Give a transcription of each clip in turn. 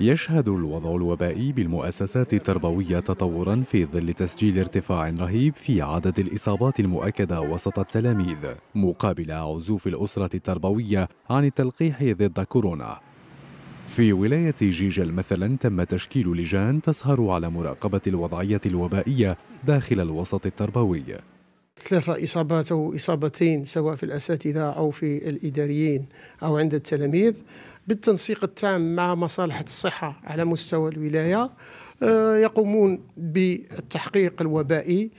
يشهد الوضع الوبائي بالمؤسسات التربوية تطورا في ظل تسجيل ارتفاع رهيب في عدد الإصابات المؤكدة وسط التلاميذ مقابل عزوف الأسرة التربوية عن التلقيح ضد كورونا في ولاية جيجل مثلا تم تشكيل لجان تسهر على مراقبة الوضعية الوبائية داخل الوسط التربوي ثلاثة إصابات أو إصابتين سواء في الأساتذة أو في الإداريين أو عند التلاميذ بالتنسيق التام مع مصالح الصحة على مستوى الولاية آه، يقومون بالتحقيق الوبائي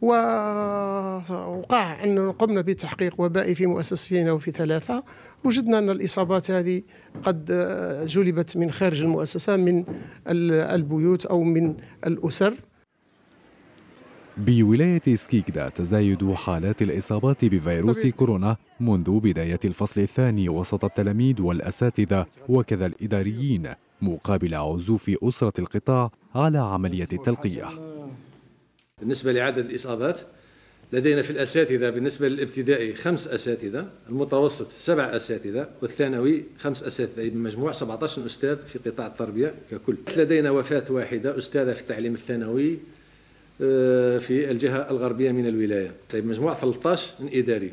ووقع أن قمنا بتحقيق وبائي في مؤسستين أو في ثلاثة وجدنا أن الإصابات هذه قد آه، جلبت من خارج المؤسسة من البيوت أو من الأسر بولاية سكيكدا تزايد حالات الإصابات بفيروس كورونا منذ بداية الفصل الثاني وسط التلاميذ والأساتذة وكذا الإداريين مقابل عزوف أسرة القطاع على عملية التلقيح بالنسبة لعدد الإصابات لدينا في الأساتذة بالنسبة للابتدائي خمس أساتذة المتوسط سبع أساتذة والثانوي خمس أساتذة بمجموع 17 أستاذ في قطاع التربية ككل لدينا وفاة واحدة أستاذة في التعليم الثانوي آه، في الجهة الغربية من الولاية طيب مجموع 13 إداري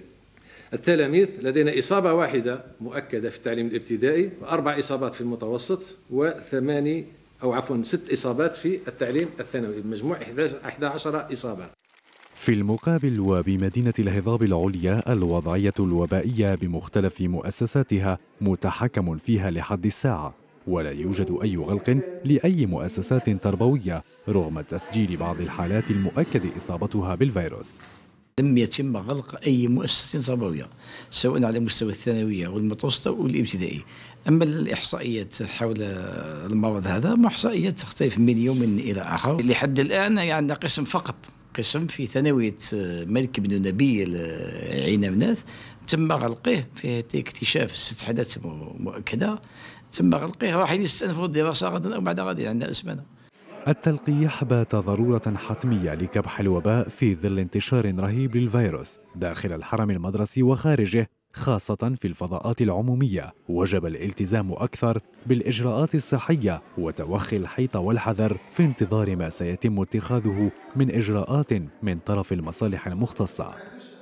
التلاميذ لدينا إصابة واحدة مؤكدة في التعليم الابتدائي وأربع إصابات في المتوسط وثماني أو عفوا ست إصابات في التعليم الثانوي مجموع 11 إصابة في المقابل وبمدينة الهضاب العليا الوضعية الوبائية بمختلف مؤسساتها متحكم فيها لحد الساعة ولا يوجد أي غلق لأي مؤسسات تربوية رغم تسجيل بعض الحالات المؤكد إصابتها بالفيروس لم يتم غلق أي مؤسسة تربوية سواء على مستوى الثانوية والمتوسطة والابتدائي أما الإحصائيات حول المرض هذا ما إحصائيات تختلف من يوم إلى آخر لحد الآن يعني قسم فقط قسم في ثانوية آه، ملك بن نبي مناث آه، تم غلقه فيه اكتشاف ست حدث مؤكدة تم غلقه راح يستأنفوا الدراسة غدا أو بعد غد عندنا يعني أسبانة التلقيح بات ضرورة حتمية لكبح الوباء في ظل انتشار رهيب للفيروس داخل الحرم المدرسي وخارجه خاصة في الفضاءات العمومية وجب الالتزام أكثر بالإجراءات الصحية وتوخي الحيطة والحذر في انتظار ما سيتم اتخاذه من إجراءات من طرف المصالح المختصة